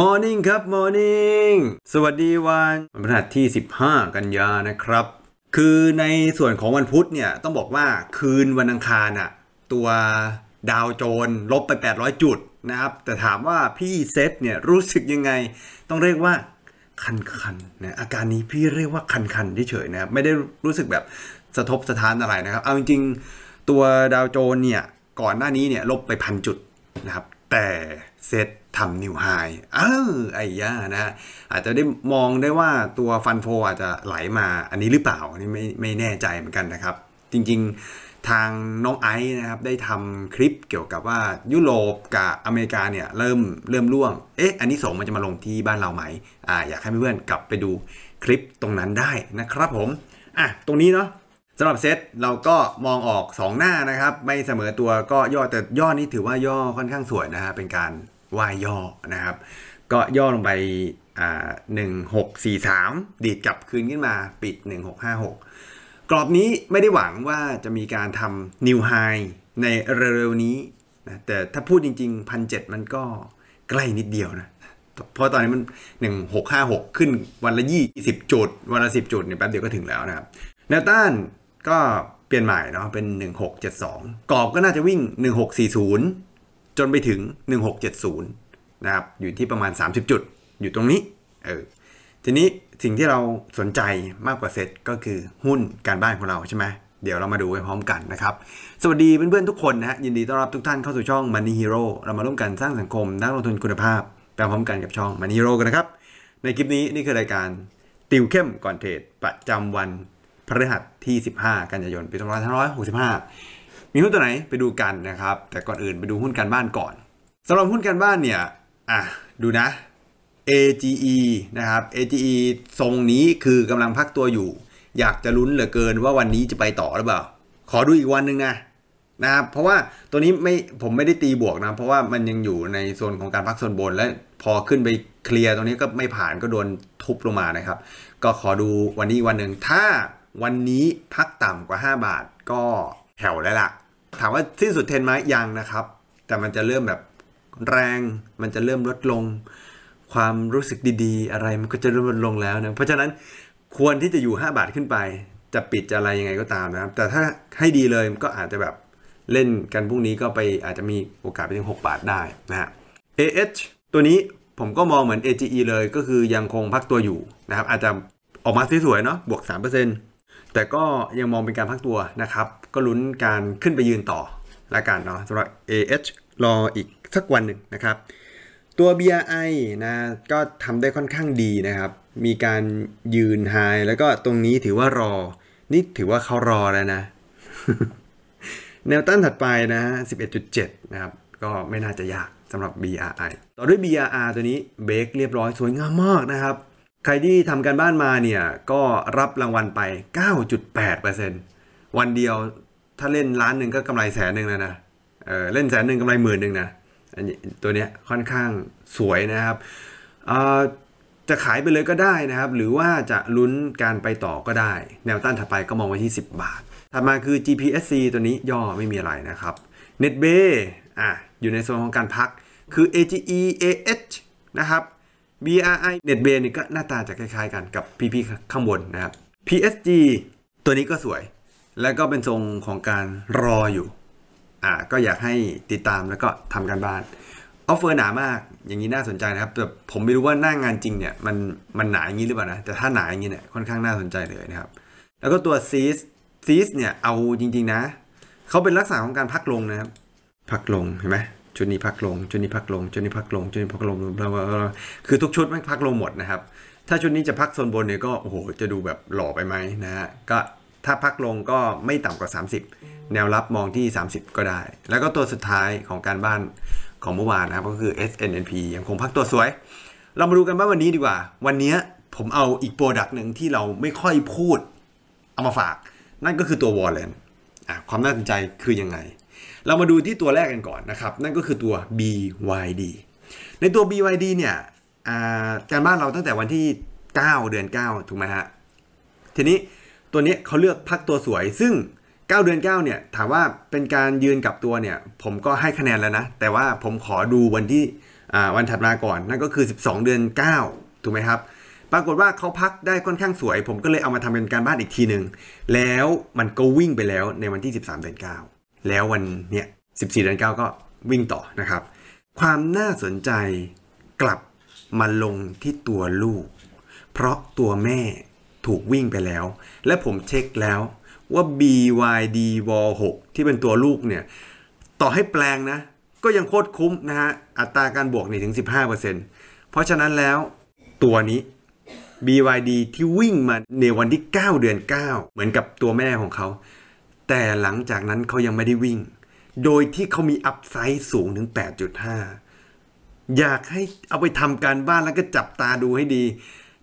Morning ครับ Morning สวัสดีวันวันพฤหัสที่ 15 กันยานะครับ คือในส่วนของวันพุธเนี่ยต้องบอกว่าคืนวันอังคารอะตัวดาวโจนลบไป 800 จุดนะครับแต่ถามว่าพี่เซตเนี่ยรู้สึกยังไงต้องเรียกว่าคันคันนะอาการนี้พี่เรียกว่าคันคันเฉยๆนะครับไม่ได้รู้สึกแบบสะทบสะท้านอะไรนะครับ เอาจริง ๆ ตัวดาวโจนเนี่ยก่อนหน้านี้เนี่ยลบไปพันจุดนะครับแต่เซตทำนิวไฮเออไอ้ย่านะ อาจจะได้มองได้ว่าตัวฟันโฟอาจจะไหลมาอันนี้หรือเปล่านี่ไม่ไม่แน่ใจเหมือนกันนะครับ จริงๆทางน้องไอซ์นะครับได้ทำคลิปเกี่ยวกับว่ายุโรปกับอเมริกาเนี่ยเริ่มเริ่มร่วงเอ๊ะ อันนี้สงมันจะมาลงที่บ้านเราไหม อ่า อยากให้เพื่อนๆกลับไปดูคลิปตรงนั้นได้นะครับผม อ่ะ ตรงนี้เนาะสำหรับเซตเราก็มองออก 2 หน้านะครับ ไม่เสมอตัวก็ย่อแต่ย่อนี้ถือว่าย่อค่อนข้างสวยนะฮะ เป็นการว่าย่อ นะครับ ก็ย่อลงไปหนึ่งหกสี่สามดีดกลับคืนขึ้นมาปิด 1656 กรอบนี้ไม่ได้หวังว่าจะมีการทำนิวไฮในเร็วๆ นี้นะ แต่ถ้าพูดจริงๆพันเจ็ดมันก็ใกล้นิดเดียวนะ เพราะตอนนี้มัน 1656 ขึ้นวันละยี่สิบจุด วันละสิบจุดเนี่ยแป๊บเดียวก็ถึงแล้วนะครับแนวต้านก็เปลี่ยนใหม่เนาะเป็น 1672 กรอบก็น่าจะวิ่ง 1640จนไปถึง 1670 นะครับ อยู่ที่ประมาณ 30 จุด อยู่ตรงนี้ เออ ทีนี้สิ่งที่เราสนใจมากกว่าเซ็ตก็คือหุ้นการบ้านของเราใช่ไหมเดี๋ยวเรามาดูไปพร้อมกันนะครับ สวัสดีเพื่อนๆทุกคนนะฮะ ยินดีต้อนรับทุกท่านเข้าสู่ช่อง Money Hero เรามาร่วมกันสร้างสังคม นักลงทุนคุณภาพไปพร้อมกันกับช่อง Money Hero กันนะครับ ในคลิปนี้นี่คือรายการติวเข้มก่อนเทรดประจำวันพฤหัสที่ 15 กันยายน ปี 2565มีหุ้นตัวไหนไปดูกันนะครับ แต่ก่อนอื่นไปดูหุ้นการบ้านก่อนสำหรับหุ้นการบ้านเนี่ยอ่ะดูนะ AGE นะครับ AGE ทรงนี้คือกำลังพักตัวอยู่อยากจะลุ้นเหลือเกินว่าวันนี้จะไปต่อหรือเปล่า ขอดูอีกวันหนึ่งนะนะครับเพราะว่าตัวนี้ไม่ผมไม่ได้ตีบวกนะเพราะว่ามันยังอยู่ในโซนของการพักโซนบนและพอขึ้นไปเคลียร์ตรงนี้ก็ไม่ผ่านก็โดนทุบลงมานะครับ ก็ขอดูวันนี้วันหนึ่งถ้าวันนี้พักต่ำกว่า 5 บาทก็แถวแล้วล่ะถามว่าสิ้นสุดเทนไหมยังนะครับ แต่มันจะเริ่มแบบแรง มันจะเริ่มลดลง ความรู้สึกดี ๆ อะไรมันก็จะเริ่มลดลงแล้วนะเพราะฉะนั้นควรที่จะอยู่ 5 บาทขึ้นไป จะปิดจะอะไรยังไงก็ตามนะครับ แต่ถ้าให้ดีเลยก็อาจจะแบบเล่นกันพรุ่งนี้ก็ไปอาจจะมีโอกาสไปถึง 6 บาทได้นะฮะ AH ตัวนี้ผมก็มองเหมือน AGE เลยก็คือยังคงพักตัวอยู่นะครับ อาจจะออกมาสวยๆเนาะบวก3%แต่ก็ยังมองเป็นการพักตัวนะครับก็ลุ้นการขึ้นไปยืนต่อละกันเนาะสำหรับ AH รออีกสักวันหนึ่งนะครับ ตัว BRI นะก็ทำได้ค่อนข้างดีนะครับ มีการยืนไฮแล้วก็ตรงนี้ถือว่ารอ นี่ถือว่าเขารอแล้วนะแนวต้านถัดไปนะ11.7 นะครับ ก็ไม่น่าจะยากสำหรับ BRI ต่อด้วย BRR ตัวนี้เบรกเรียบร้อยสวยงามมากนะครับ ใครที่ทำการบ้านมาเนี่ย ก็รับรางวัลไป 9.8%นวันเดียวถ้าเล่นล้านหนึ่งก็กำไรแสนหนึ่งแล้วนะเออเล่นแสนหนึ่งกำไรหมื่นหนึ่งนะ อันนี้ตัวเนี้ยค่อนข้างสวยนะครับ จะขายไปเลยก็ได้นะครับ หรือว่าจะลุ้นการไปต่อก็ได้ แนวต้านถัดไปก็มองไว้ที่ 10 บาท ถัดมาคือ GPSC ตัวนี้ย่อไม่มีอะไรนะครับ NetBay อ่ะอยู่ในโซนของการพัก คือ AGE AH นะครับ BRI NetBay นี่ก็หน้าตาจะคล้ายๆ กันกับ PP ข้างบนนะครับ PSG ตัวนี้ก็สวยแล้วก็เป็นทรงของการรออยู่ อ่า ก็อยากให้ติดตามแล้วก็ทำการบ้าน ออฟเฟอร์หนามาก อย่างนี้น่าสนใจนะครับแต่ผมไม่รู้ว่าหน้างงานจริงเนี่ยมันมันหนาอย่างนี้หรือเปล่านะ แต่ถ้าหนาอย่างนี้เนี่ย ค่อนข้างน่าสนใจเลยนะครับ แล้วก็ตัวซีสซีสเนี่ยเอาจริง ๆนะ เขาเป็นลักษณะของการพักลงนะครับ พักลงเห็นไหมชุดนี้พักลงชุดนี้พักลงชุดนี้พักลงชุดนี้พักลงวคือทุกชุดมันพักลงหมดนะครับ ถ้าชุดนี้จะพักโซนบนเนี่ยก็โอ้โหจะดูแบบหล่อไปไหมนะฮะก็ถ้าพักลงก็ไม่ต่ำกว่า30แนวรับมองที่ 30 ก็ได้แล้วก็ตัวสุดท้ายของการบ้านของเมื่อวานนะครับ ก็คือ SNNP ยังคงพักตัวสวย เรามาดูกันว่าวันนี้ดีกว่า วันนี้ผมเอาอีกโปรดักต์หนึ่งที่เราไม่ค่อยพูด เอามาฝาก นั่นก็คือตัววอลเลนความน่าสนใจคือยังไง เรามาดูที่ตัวแรกกันก่อนนะครับ นั่นก็คือตัว BYD ในตัว BYD เนี่ยการบ้านเราตั้งแต่วันที่9เดือน9ถูกไหมฮะทีนี้ตัวนี้เขาเลือกพักตัวสวยซึ่ง 9 เดือน9เนี่ยถามว่าเป็นการยืนกับตัวเนี่ยผมก็ให้คะแนนแล้วนะ แต่ว่าผมขอดูวันที่วันถัดมาก่อนนั่นก็คือ 12 เดือน9ถูกไหมครับ ปรากฏว่าเขาพักได้ค่อนข้างสวย ผมก็เลยเอามาทำเป็นการบ้านอีกทีหนึ่งแล้วมันก็วิ่งไปแล้วในวันที่ 13เดือน9แล้ววันเนี่ย14 เดือน 9 ก็วิ่งต่อนะครับ ความน่าสนใจกลับมาลงที่ตัวลูก เพราะตัวแม่ถูกวิ่งไปแล้วและผมเช็คแล้วว่า BYD v 6ที่เป็นตัวลูกเนี่ย ต่อให้แปลงนะก็ยังโคตรคุ้มนะฮะ อัตราการบวกนี่ถึง 15%เพราะฉะนั้นแล้วตัวนี้ BYD ที่วิ่งมาในวันที่ 9 เดือน 9 เหมือนกับตัวแม่ของเขา แต่หลังจากนั้นเขายังไม่ได้วิ่ง โดยที่เขามีอัพไซส์สูงถึง 8.5 อยากให้เอาไปทำการบ้านแล้วก็จับตาดูให้ดี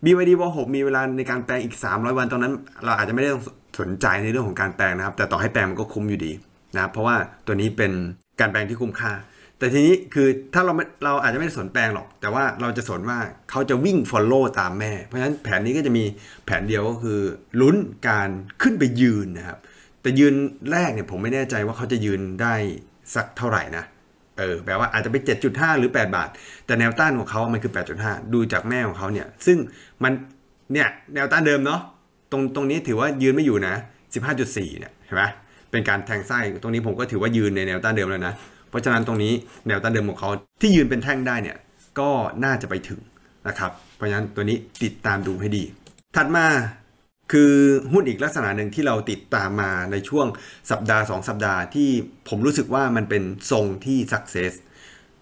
BYD v 6มีเวลาในการแปลงอีก 300 วันตอนนั้น เราอาจจะไม่ได้สนใจในเรื่องของการแปลงนะครับ แต่ต่อให้แปลงมันก็คุ้มอยู่ดีนะเพราะว่าตัวนี้เป็นการแปลงที่คุ้มค่าแต่ทีนี้คือถ้าเราเราอาจจะไม่ได้สนแปลงหรอก แต่ว่าเราจะสนว่าเขาจะวิ่ง Follow ตามแม่เพราะฉะนั้นแผนนี้ก็จะมีแผนเดียวก็คือลุ้นการขึ้นไปยืนนะครับแต่ยืนแรกเนี่ยผมไม่แน่ใจว่าเขาจะยืนได้สักเท่าไหร่นะเออแปลว่าอาจจะไปจ็ุดหหรือ8 บาท แต่แนวต้านของเขามันคือ 8.5 ดูจากแม่ของเขาเนี่ยซึ่งมันเนี่ยแนวต้านเดิมเนาะตรงตรงนี้ถือว่ายืนไม่อยู่นะ 15.4เนี่ยใช่ไหมเป็นการแทงไส้ตรงนี้ผมก็ถือว่ายืนในแนวต้านเดิมแล้วนะเพราะฉะนั้นตรงนี้แนวต้านเดิมของเขาที่ยืนเป็นแท่งได้เนี่ยก็น่าจะไปถึงนะครับ เพราะฉะนั้นตัวนี้ติดตามดูให้ดี ถัดมาคือหุ้นอีกลักษณะหนึ่งที่เราติดตามมาในช่วงสัปดาห์ 2 สัปดาห์ที่ผมรู้สึกว่ามันเป็นทรงที่สักเซส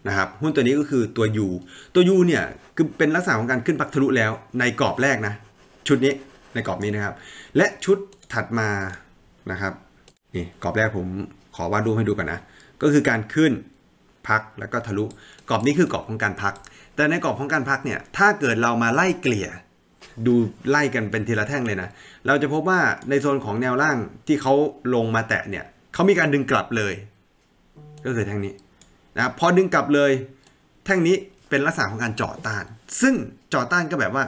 นะครับหุ้นตัวนี้ก็คือตัว U ตัว U เนี่ยคือเป็นลักษณะของการขึ้นปักทะลุแล้วในกรอบแรกนะชุดนี้ในกรอบนี้นะครับ และชุดถัดมานะครับนี่กรอบแรกผมขอวาดรูปให้ดูก่อนนะก็คือการขึ้นพักแล้วก็ทะลุกรอบนี้คือกรอบของการพัก แต่ในกรอบของการพักเนี่ยถ้าเกิดเรามาไล่เกลี่ยดูไล่กันเป็นทีละแท่งเลยนะ เราจะพบว่าในโซนของแนวล่างที่เขาลงมาแตะเนี่ยเขามีการดึงกลับเลย ก็คือแท่งนี้นะพอดึงกลับเลย แท่งนี้เป็นลักษณะของการเจาะต้าน ซึ่งเจาะต้านก็แบบว่า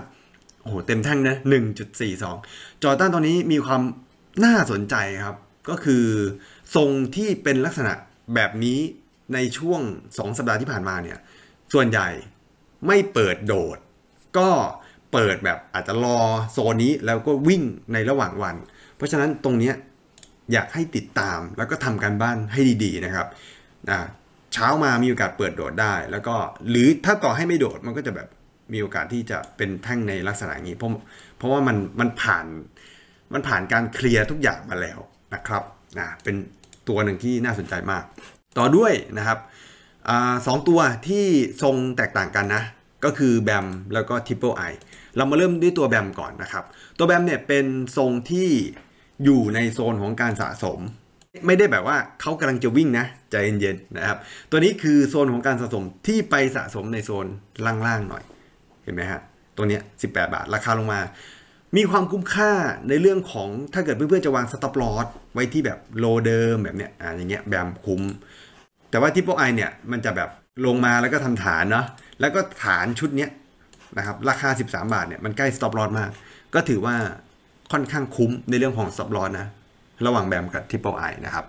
โอ้โหเต็มแท่งนะหนึ่่งจุดสีสองเจาะต้านตอนนี้มีความน่าสนใจครับ ก็คือทรงที่เป็นลักษณะแบบนี้ในช่วง 2 สัปดาห์ที่ผ่านมาเนี่ยส่วนใหญ่ไม่เปิดโดด ก็เปิดแบบอาจจะรอโซนนี้แล้วก็วิ่งในระหว่างวัน เพราะฉะนั้นตรงนี้อยากให้ติดตามแล้วก็ทำการบ้านให้ดี ๆนะครับเช้ามามีโอกาสเปิดโดดได้ แล้วก็หรือถ้าต่อให้ไม่โดดมันก็จะแบบมีโอกาสที่จะเป็นแท่งในลักษณะนี้เพราะเพราะว่ามันมันผ่านมันผ่านการเคลียร์ทุกอย่างมาแล้วนะครับนะเป็นตัวหนึ่งที่น่าสนใจมาก ต่อด้วยนะครับอสองตัวที่ทรงแตกต่างกันนะก็คือแบมแล้วก็ทิปเปิลไอเรามาเริ่มด้วยตัวแบมก่อนนะครับ ตัวแบมเนี่ยเป็นทรงที่อยู่ในโซนของการสะสม ไม่ได้แบบว่าเขากำลังจะวิ่งนะ ใจเย็นๆนะครับ ตัวนี้คือโซนของการสะสมที่ไปสะสมในโซนล่างๆหน่อย เห็นไหมฮะตัวนี้ 18 บาท ราคาลงมา มีความคุ้มค่าในเรื่องของถ้าเกิดเพื่อนๆ จะวางสต็อปลอสไว้ที่แบบโลเดิมแบบเนี้ยอ่าอย่างเงี้ยแบมคุ้ม แต่ว่าที่โปกไอเนี่ยมันจะแบบลงมาแล้วก็ทำฐานเนาะแล้วก็ฐานชุดนี้นะครับราคา 13 บาทเนี่ยมันใกล้สต็อปลอดมาก ก็ถือว่าค่อนข้างคุ้มในเรื่องของสต็อปลอดนะระหว่างแบมกับทิปเปิลไอนะครับ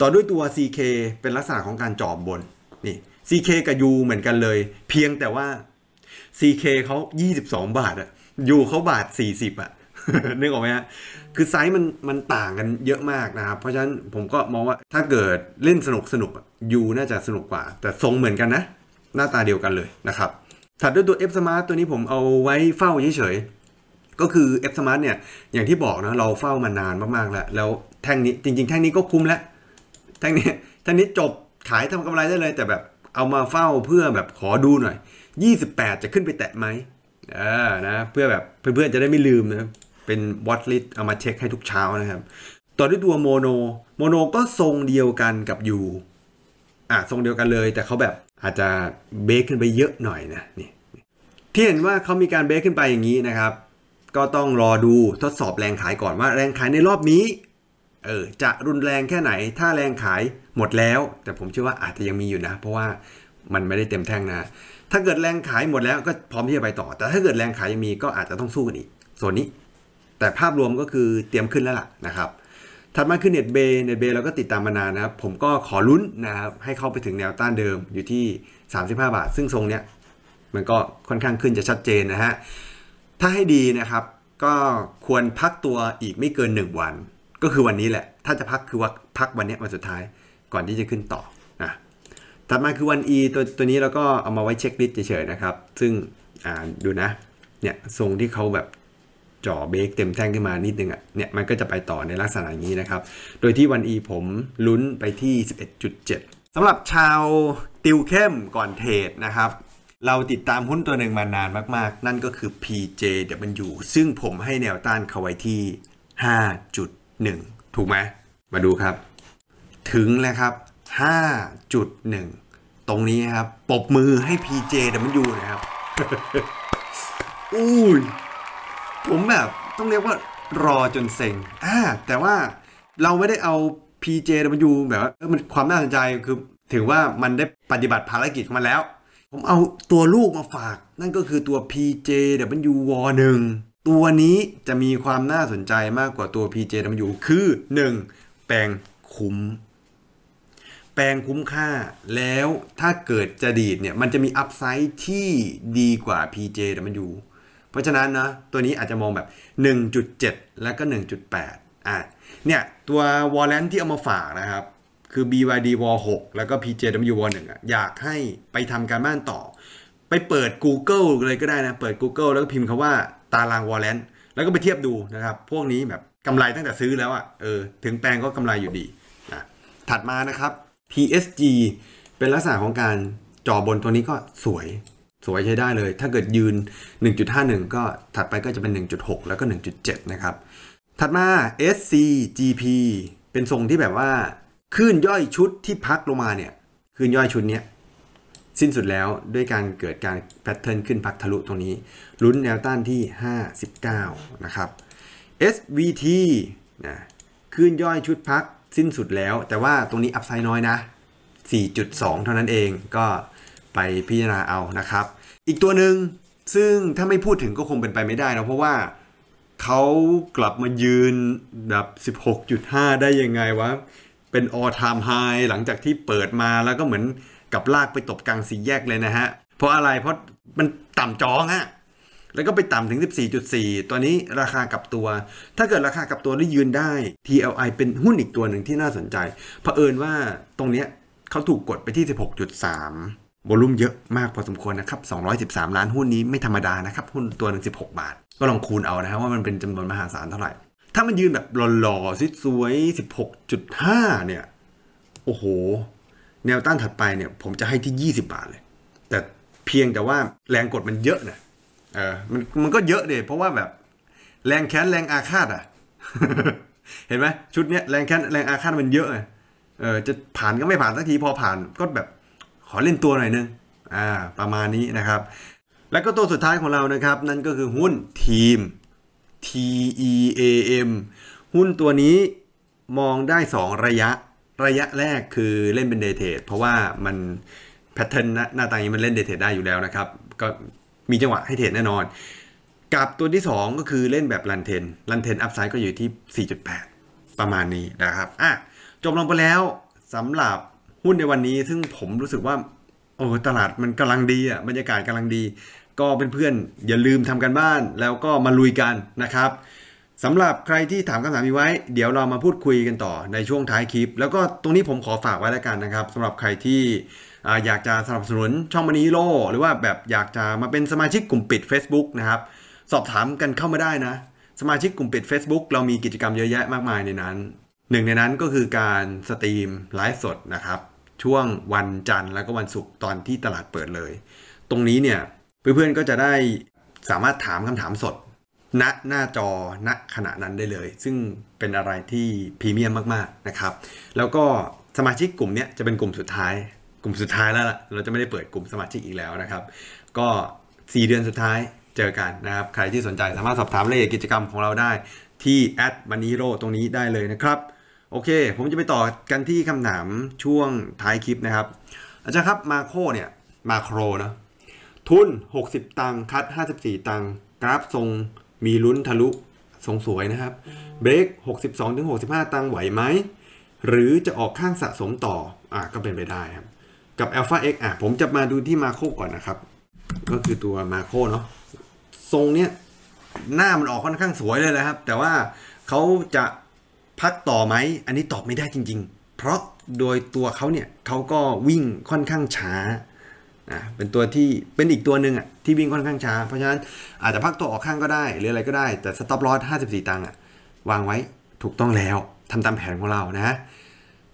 ต่อด้วยตัว CK เป็นลักษณะของการจอบบนนี่ CK กับ U เหมือนกันเลย เพียงแต่ว่า CK เขา 22 บาทอะยูเขาบาท 40อะนึกออกไหมฮะคือไซส์มันมันต่างกันเยอะมากนะครับ เพราะฉะนั้นผมก็มองว่าถ้าเกิดเล่นสนุกสนุกยูน่าจะสนุกกว่า แต่ทรงเหมือนกันนะหน้าตาเดียวกันเลยนะครับ ถัดด้วยตัว F Smart ตัวนี้ผมเอาไว้เฝ้าเฉยๆ ก็คือ F Smart เนี่ยอย่างที่บอกนะเราเฝ้ามานานมากๆแล้ว แล้วแท่งนี้จริง ๆ แท่งนี้ก็คุ้มแล้ว แท่งนี้แท่งนี้จบขายทำกำไรได้เลย แต่แบบเอามาเฝ้าเพื่อแบบขอดูหน่อย 28 จะขึ้นไปแตะไหมเออนะเพื่อแบบเพื่อนๆ จะได้ไม่ลืมนะเป็นวอตลิสเอามาเช็คให้ทุกเช้านะครับต่อด้วยตัวโมโนโมโนก็ทรงเดียวกันกับยูอ่ะทรงเดียวกันเลย แต่เขาแบบอาจจะเบรกขึ้นไปเยอะหน่อยนะนี่ที่เห็นว่าเขามีการเบรกขึ้นไปอย่างนี้นะครับ ก็ต้องรอดูทดสอบแรงขายก่อนว่าแรงขายในรอบนี้เออจะรุนแรงแค่ไหน ถ้าแรงขายหมดแล้ว แต่ผมเชื่อว่าอาจจะยังมีอยู่นะ เพราะว่ามันไม่ได้เต็มแท่งนะ ถ้าเกิดแรงขายหมดแล้วก็พร้อมที่จะไปต่อแต่ถ้าเกิดแรงขายยังมีก็อาจจะต้องสู้กันอีกส่วนนี้ แต่ภาพรวมก็คือเตรียมขึ้นแล้วล่ะนะครับถัดมาคือเน็ตเบย์เน็ตเราก็ติดตามมานานนะครับผมก็ขอลุ้นนะครับ ให้เข้าไปถึงแนวต้านเดิมอยู่ที่ 35 บาท ซึ่งทรงเนี้ยมันก็ค่อนข้างขึ้นจะชัดเจนนะฮะ ถ้าให้ดีนะครับก็ควรพักตัวอีกไม่เกิน 1 วัน ก็คือวันนี้แหละ ถ้าจะพักคือว่าพักวันนี้วันสุดท้ายก่อนที่จะขึ้นต่อนะถัดมาคือวัน E ตัวตัวนี้เราก็เอามาไว้เช็คลิสต์เฉยๆนะครับ ซึ่งดูนะเนี่ยทรงที่เขาแบบจ่อเบรกเต็มแท่งขึ้นมานิดนึงอ่ะ เนี่ยมันก็จะไปต่อในลักษณะอย่างนี้นะครับ โดยที่วันอีผมลุ้นไปที่ 11.7 สำหรับชาวติวเข้มก่อนเทรดนะครับ เราติดตามหุ้นตัวหนึ่งมานานมากๆ นั่นก็คือ PJW ซึ่งผมให้แนวต้านเขาไว้ที่ 5.1 ถูกไหม มาดูครับ ถึงแล้วครับ 5.1 ตรงนี้ครับปบมือให้ PJW นะครับอุ้ยผมแบบต้องเรียกว่ารอจนเซ็งอ่าแต่ว่าเราไม่ได้เอา PJW แบบว่ามันความน่าสนใจคือถือว่ามันได้ปฏิบัติภารกิจมาแล้ว ผมเอาตัวลูกมาฝาก นั่นก็คือตัว PJW ว1ตัวนี้จะมีความน่าสนใจมากกว่าตัว PJW คือ 1. แปลงคุ้มแปลงคุ้มค่าแล้วถ้าเกิดจะดีดเนี่ยมันจะมีอัพไซด์ที่ดีกว่า PJW เพราะฉะนั้นนะตัวนี้อาจจะมองแบบ 1.7 แล้วก็ 1.8 อ่ะเนี่ยตัววอลเลนที่เอามาฝากนะครับ คือ BYD w a l 6แล้วก็ PJW w a l 1อ่ะอยากให้ไปทำการบ้านต่อ ไปเปิด Google เลยก็ได้นะ เปิด Google แล้วก็พิมพ์คาว่าตารางวอลเลนแล้วก็ไปเทียบดูนะครับ พวกนี้แบบกำไรตั้งแต่ซื้อแล้วอะ่ะเออถึงแปลงก็กำไรอยู่ดีนะถัดมานะครับ PSG เป็นลักษณะของการจ่อบนตัวนี้ก็สวยสวยใช้ได้เลย ถ้าเกิดยืน 1.51 ก็ถัดไปก็จะเป็น 1.6 แล้วก็ 1.7 นะครับ ถัดมา SCGP เป็นทรงที่แบบว่าคลื่นย่อยชุดที่พักลงมาเนี่ยคลื่นย่อยชุดเนี้ยสิ้นสุดแล้วด้วยการเกิดการแพทเทิร์นขึ้นพักทะลุตรงนี้ ลุ้นแนวต้านที่ 59 นะครับ SVT นะคลื่นย่อยชุดพักสิ้นสุดแล้ว แต่ว่าตรงนี้อัพไซน์น้อยนะ 4.2 เท่านั้นเองก็ไปพิจารณาเอานะครับ อีกตัวหนึ่งซึ่งถ้าไม่พูดถึงก็คงเป็นไปไม่ได้นะ เพราะว่าเขากลับมายืนแบบ16.5 ได้ยังไงวะ เป็นออทามไฮหลังจากที่เปิดมาแล้วก็เหมือนกับลากไปตบกลางสีแยกเลยนะฮะ เพราะอะไร เพราะมันต่ำจองอะแล้วก็ไปต่ำถึง 14.4ตอนนี้ราคากับตัว ถ้าเกิดราคากับตัวได้ยืนได้ TLI เป็นหุ้นอีกตัวหนึ่งที่น่าสนใจ เผอิญว่าตรงเนี้ยเขาถูกกดไปที่ 16.3วอลุ่มเยอะมากพอสมควรนะครับ 213 ล้านหุ้นนี้ไม่ธรรมดานะครับ หุ้นตัวหนึ่ง16 บาท ก็ลองคูณเอานะครับว่ามันเป็นจำนวนมหาศาลเท่าไหร่ ถ้ามันยืนแบบหล่อๆสวยด16.5 เนี่ย โอ้โห แนวต้านถัดไปเนี่ย ผมจะให้ที่ 20 บาทเลย แต่เพียงแต่ว่าแรงกดมันเยอะนะเออมันมันก็เยอะเลยเพราะว่าแบบแรงแค้นแรงอาฆาตอ่ะเห็นไหมชุดเนี้ยแรงแค้นแรงอาฆาตมันเยอะเออจะผ่านก็ไม่ผ่านสักทีพอผ่านก็แบบขอเล่นตัวหน่อยนึง อ่า ประมาณนี้นะครับ แล้วก็ตัวสุดท้ายของเรานะครับ นั่นก็คือหุ้นทีม T E A M หุ้นตัวนี้มองได้ 2 ระยะระยะแรกคือเล่นเป็นเดทเทดเพราะว่ามันแพทเทิร์นหน้าตางนี้ มันเล่นเดทเทดได้อยู่แล้วนะครับ ก็มีจังหวะให้เทรดแน่นอน กับตัวที่ 2 ก็คือเล่นแบบลันเทนลันเทนอัพไซด์ก็อยู่ที่ 4.8 ประมาณนี้นะครับอ่ะจบลงไปแล้วสำหรับหุ้นในวันนี้ซึ่งผมรู้สึกว่าโอ้ตลาดมันกำลังดีอ่ะบรรยากาศกำลังดี ก็เป็นเพื่อนอย่าลืมทำกันบ้าน แล้วก็มาลุยกันนะครับสำหรับใครที่ถามคำถามมีไว้ เดี๋ยวเรามาพูดคุยกันต่อในช่วงท้ายคลิปแล้วก็ตรงนี้ผมขอฝากไว้แล้วกันนะครับสำหรับใครที่อยากจะสนับสนุนช่องมันนีโลหรือว่าแบบอยากจะมาเป็นสมาชิกกลุ่มปิด Facebook นะครับสอบถามกันเข้ามาได้นะ สมาชิกกลุ่มปิด Facebook เรามีกิจกรรมเยอะแยะมากมายในนั้น หนึ่งในนั้นก็คือการสตรีมไลฟ์สดนะครับช่วงวันจันทร์แล้วก็วันศุกร์ตอนที่ตลาดเปิดเลย ตรงนี้เนี่ยเพื่อนๆก็จะได้สามารถถามคำถามสดณหน้าจอณขณะนั้นได้เลย ซึ่งเป็นอะไรที่พรีเมียมมาก ๆนะครับ แล้วก็สมาชิกกลุ่มนี้จะเป็นกลุ่มสุดท้าย กลุ่มสุดท้ายแล้วล่ะเราจะไม่ได้เปิดกลุ่มสมาชิกอีกแล้วนะครับ ก็ 4 เดือนสุดท้ายเจอกันนะครับ ใครที่สนใจสามารถสอบถามรายละเอียดกิจกรรมของเราได้ ที่ดม m น n i r o ตรงนี้ได้เลยนะครับโอเค ผมจะไปต่อกันที่คำถามช่วงท้ายคลิปนะครับ อาจารย์ครับมาโคเนี่ย มาโครนะทุน 60 ตังคัด 54 ตังกราฟทรง มีลุ้นทะลุ ทรงสวยนะครับ เบรก62ถึง65 ตังไหวไหม หรือจะออกข้างสะสมต่ออ่ะก็เป็นไปได้ครับ กับ Alpha X อ่ะผมจะมาดูที่มาโคก่อนนะครับ ก็คือตัวมาโคเนาะทรงเนี้ยหน้ามันออกค่อนข้างสวยเลยนะครับ แต่ว่าเขาจะพักต่อไหม อันนี้ตอบไม่ได้จริงๆ เพราะโดยตัวเขาเนี่ยเขาก็วิ่งค่อนข้างช้านะเป็นตัวที่เป็นอีกตัวหนึ่งอ่ะที่วิ่งค่อนข้างช้า เพราะฉะนั้นอาจจะพักตัวออกข้างก็ได้หรืออะไรก็ได้ แต่สต็อปลอส54 ตังค์อ่ะวางไว้ถูกต้องแล้วทำตามแผนของเรานะ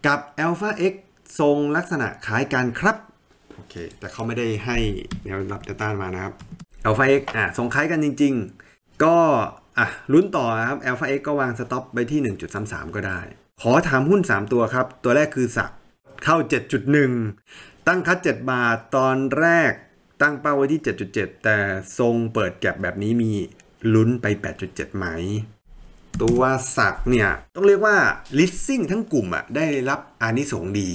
กับ Alpha X ทรงลักษณะคล้ายกันครับโอเคแต่เขาไม่ได้ให้แนวรับเดต้านมานะครับ Alpha X อ่ะทรงคล้ายกันจริง ๆ ก็่ะลุ้นต่อครับ Alpha X ก็วางสต็อปไปที่ 1.33 ก็ได้ ขอถามหุ้น 3 ตัวครับ ตัวแรกคือสักเข้า 7.1 ตั้งคัด 7 บาทตอนแรกตั้งเป้าไว้ที่ 7.7 แต่ทรงเปิดแก็บแบบนี้มีลุ้นไป 8.7 ไหม ตัวสักเนี่ยต้องเรียกว่าลิสซิ่งทั้งกลุ่มอะได้รับอานิสงดี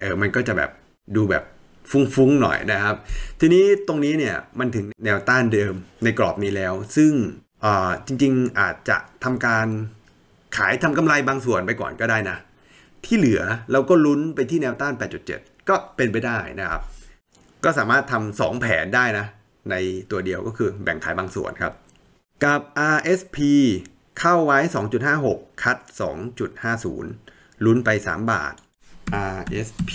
เออมันก็จะแบบดูแบบฟุ้งๆหน่อยนะครับ ทีนี้ตรงนี้เนี่ยมันถึงแนวต้านเดิมในกรอบนี้แล้ว ซึ่งจริงๆอาจจะทำการขายทำกำไรบางส่วนไปก่อนก็ได้นะ ที่เหลือเราก็ลุ้นไปที่แนวต้าน 8.7 ก็เป็นไปได้นะครับ ก็สามารถทำ 2 แผนได้นะ ในตัวเดียวก็คือแบ่งขายบางส่วนครับ กับ RSP เข้าไว้ 2.56 คัด 2.50 ลุ้นไป 3 บาท RSP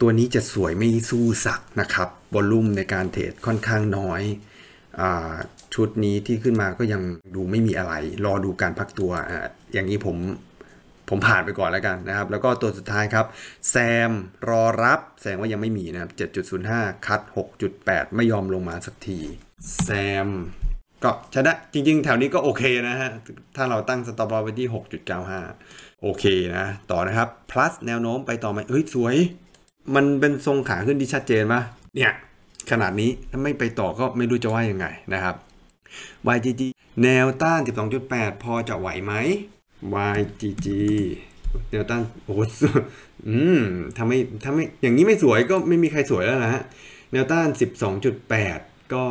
ตัวนี้จะสวยไม่สู้สักนะครับวอลลุ่มในการเทรดค่อนข้างน้อยชุดนี้ที่ขึ้นมาก็ยังดูไม่มีอะไร รอดูการพักตัวอ่าอย่างนี้ผมผมผ่านไปก่อนแล้วกันนะครับ แล้วก็ตัวสุดท้ายครับ แซม รอรับ แสดงว่ายังไม่มีนะครับ 7.05 คัด 6.8 ไม่ยอมลงมาสักที แซม ก็ชนะจริงๆ แถวนี้ก็โอเคนะฮะ ถ้าเราตั้งสต็อปลอไว้ที่ 6.95 โอเคนะ ต่อนะครับ plus แนวโน้มไปต่อไหมเอ้ยสวยมันเป็นทรงขาขึ้นที่ชัดเจนปะเนี่ยขนาดนี้ถ้าไม่ไปต่อก็ไม่รู้จะว่ายังไงนะครับ YGG แนวต้าน 12.8 พอจะไหวไหม YGG แนวต้าน โอ้อืมทำไม่ทำไม่อย่างนี้ไม่สวยก็ไม่มีใครสวยแล้วนะฮะแนวต้าน 12.8 ก็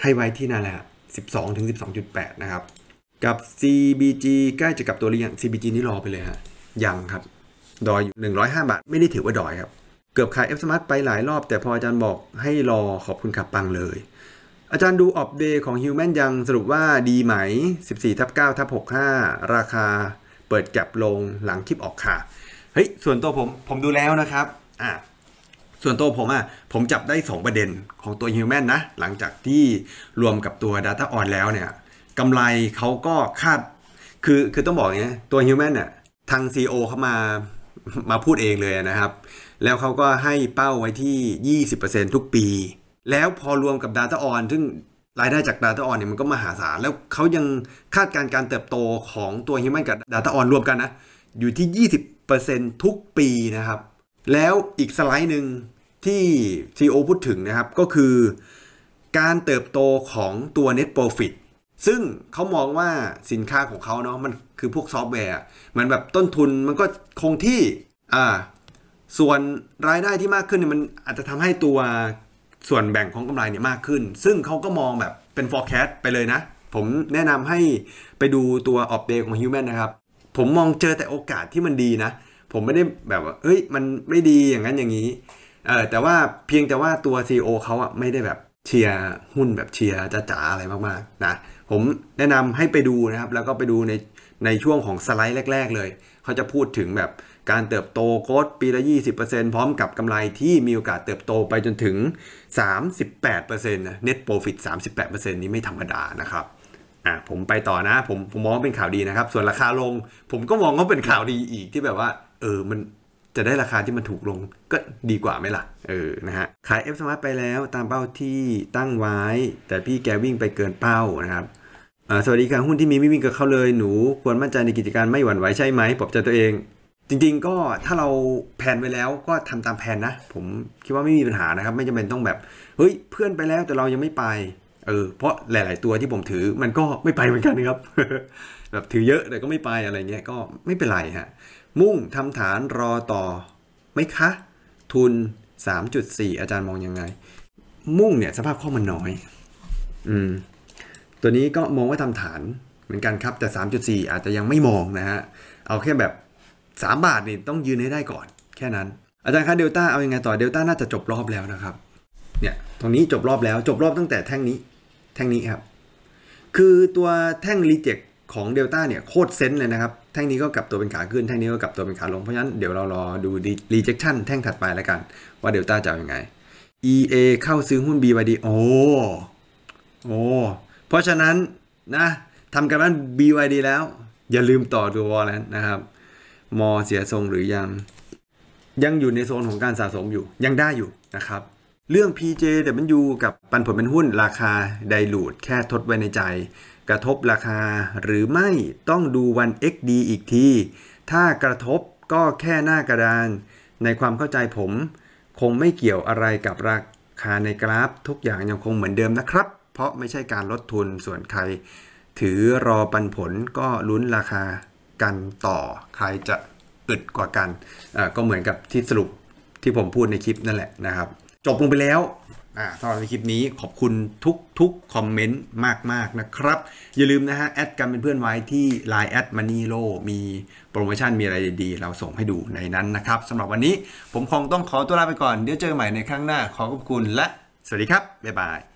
ให้ไว้ที่นั่นแหละ 12 12.8 นะครับ กับ CBG ใกล้จะกลับตัวหรือยัง CBG นี่รอไปเลยฮะยังครับดอยอยู่ 105 บาท ไม่ได้ถือว่าดอยครับ เกือบขาย F Smart ไปหลายรอบ แต่พออาจารย์บอกให้รอขอบคุณขับปังเลยอาจารย์ดูออบเดย์ของฮิวแมนยังสรุปว่าดีไหม 14ทับ9ทับ65 ราคาเปิดแก็บลงหลังคลิปออกค่ะ เฮ้ย ส่วนตัวผม ผมดูแล้วนะครับ อ่ะส่วนตัวผมอ่ะผมจับได้2ประเด็นของตัวฮิวแมนนะหลังจากที่รวมกับตัว Data On แล้วเนี่ยกำไรเขาก็คาดคือคือต้องบอกอย่างนี้ยตัวฮิวแมนเนี่ยทาง CEO เขามามาพูดเองเลยนะครับ แล้วเขาก็ให้เป้าไว้ที่ 20%ทุกปีแล้วพอรวมกับ Data On ซึ่งรายได้จาก Data On เนี่ยมันก็มหาศาลแล้วเขายังคาดการณ์การเติบโตของตัวฮิมันกับ Data On รวมกันนะ อยู่ที่ 20%ทุกปีนะครับ แล้วอีกสไลด์หนึ่งที่ c ีโอพูดถึงนะครับก็คือการเติบโตของตัว Net Profit ซึ่งเขามองว่าสินค้าของเขาเนาะมันคือพวกซอฟต์แวร์มันแบบต้นทุนมันก็คงที่อ่าส่วนรายได้ที่มากขึ้นเนี่ยมันอาจจะทำให้ตัวส่วนแบ่งของกำไรเนี่ยมากขึ้น ซึ่งเขาก็มองแบบเป็น forecast ไปเลยนะ ผมแนะนำให้ไปดูตัว off day ของ Human นะครับ ผมมองเจอแต่โอกาสที่มันดีนะ ผมไม่ได้แบบว่าเฮ้ยมันไม่ดีอย่างนั้นอย่างนี้ เออแต่ว่าเพียงแต่ว่าตัว c โอเขาอะไม่ได้แบบเชียร์หุ้นแบบเชียร์จ๋าอะไรมากๆนะ ผมแนะนำให้ไปดูนะครับแล้วก็ไปดูในในช่วงของสไลด์แรก ๆ เลย เขาจะพูดถึงแบบการเติบโตโคดปีละ 20%พร้อมกับกำไรที่มีโอกาสเติบโตไปจนถึง 38%นะ net profit 38%นี้ไม่ธรรมดานะครับอ่ะผมไปต่อนะ ผมผมมองเป็นข่าวดีนะครับ ส่วนราคาลงผมก็มองว่าเป็นข่าวดีอีกที่แบบว่า เออมันจะได้ราคาที่มันถูกลงก็ดีกว่าไหมล่ะ เออนะฮะขาย F Smart ไปแล้วตามเป้าที่ตั้งไว้ แต่พี่แกวิ่งไปเกินเป้านะครับสวัสดีค่ะหุ้นที่มีไม่วิ่งกับเขาเลยหนูควรมั่นใจในกิจการไม่หวั่นไหวใช่ไหมปลอบใจตัวเอง จริง ๆก็ถ้าเราแผนไว้แล้วก็ทำตามแผนนะผมคิดว่าไม่มีปัญหานะครับ ไม่จำเป็นต้องแบบ เฮ้ยเพื่อนไปแล้วแต่เรายังไม่ไป เออเพราะหลาย ๆ ตัวที่ผมถือมันก็ไม่ไปเหมือนกันนะครับ แบบถือเยอะแต่ก็ไม่ไปอะไรเงี้ยก็ไม่เป็นไรฮะ มุ่งทำฐานรอต่อไหมคะ ทุน 3.4 อาจารย์มองยังไง มุ่งเนี่ยสภาพข้อมันน้อย อืมตัวนี้ก็มองไว้ำฐานเหมือนกันครับ แต่ 3.4 อาจจะยังไม่มองนะฮะ เอาแค่แบบ 3 บาทนี่ต้องยืนให้ได้ก่อนแค่นั้น อาจารย์คะเดลต้าเอาอยัางไงต่อเดลต้าน่าจะจบรอบแล้วนะครับเนี่ยตรงนี้จบรอบแล้วจบรอบตั้งแต่แท่งนี้ แท่งนี้ครับ คือตัวแท่งรีเจ็คของเดลต้าเนี่ยโคตรเซนเลยนะครับ แท่งนี้ก็กลับตัวเป็นขาขึ้นแท่งนี้ก็กลับตัวเป็นขาลงเพราะฉะนั้นเดี๋ยวเรารอดูรีเจ็คชั่นแท่งถัดไปแล้วกัน ว่าเดลต้าจะเอาอยัางไง EA เข้าซื้อหุ้น BYD โอ้โอ้เพราะฉะนั้นนะทำกันบ้าน BYD แล้ว อย่าลืมต่อตัววอลแล้วนะครับ มอเสียทรงหรือยังยังอยู่ในโซนของการสะสมอยู่ยังได้อยู่นะครับ เรื่อง p j ่กับปันผลเป็นหุ้น ราคาไดลูดแค่ทดไว้ในใจ กระทบราคา หรือไม่ต้องดูวัน XD อีกที ถ้ากระทบก็แค่หน้ากระดาน ในความเข้าใจผม คงไม่เกี่ยวอะไรกับราคาในกราฟ ทุกอย่างยังคงเหมือนเดิมนะครับเพราะไม่ใช่การลดทุนส่วนใคร ถือรอปันผลก็ลุ้นราคากันต่อ ใครจะอึดกว่ากันก็เหมือนกับที่สรุปที่ผมพูดในคลิปนั่นแหละนะครับ จบลงไปแล้วสำหรับในคลิปนี้ขอบคุณทุกทุกคอมเมนต์มากๆนะครับ อย่าลืมนะฮะแอดกันเป็นเพื่อนไว้ที่ Line แอดมันนี่โลมีโปรโมชั่นมีอะไรดีๆเราส่งให้ดูในนั้นนะครับสำหรับวันนี้ผมคงต้องขอตัวลาไปก่อนเดี๋ยวเจอใหม่ในครั้งหน้าขอขอบคุณ และสวัสดีครับบ๊ายบาย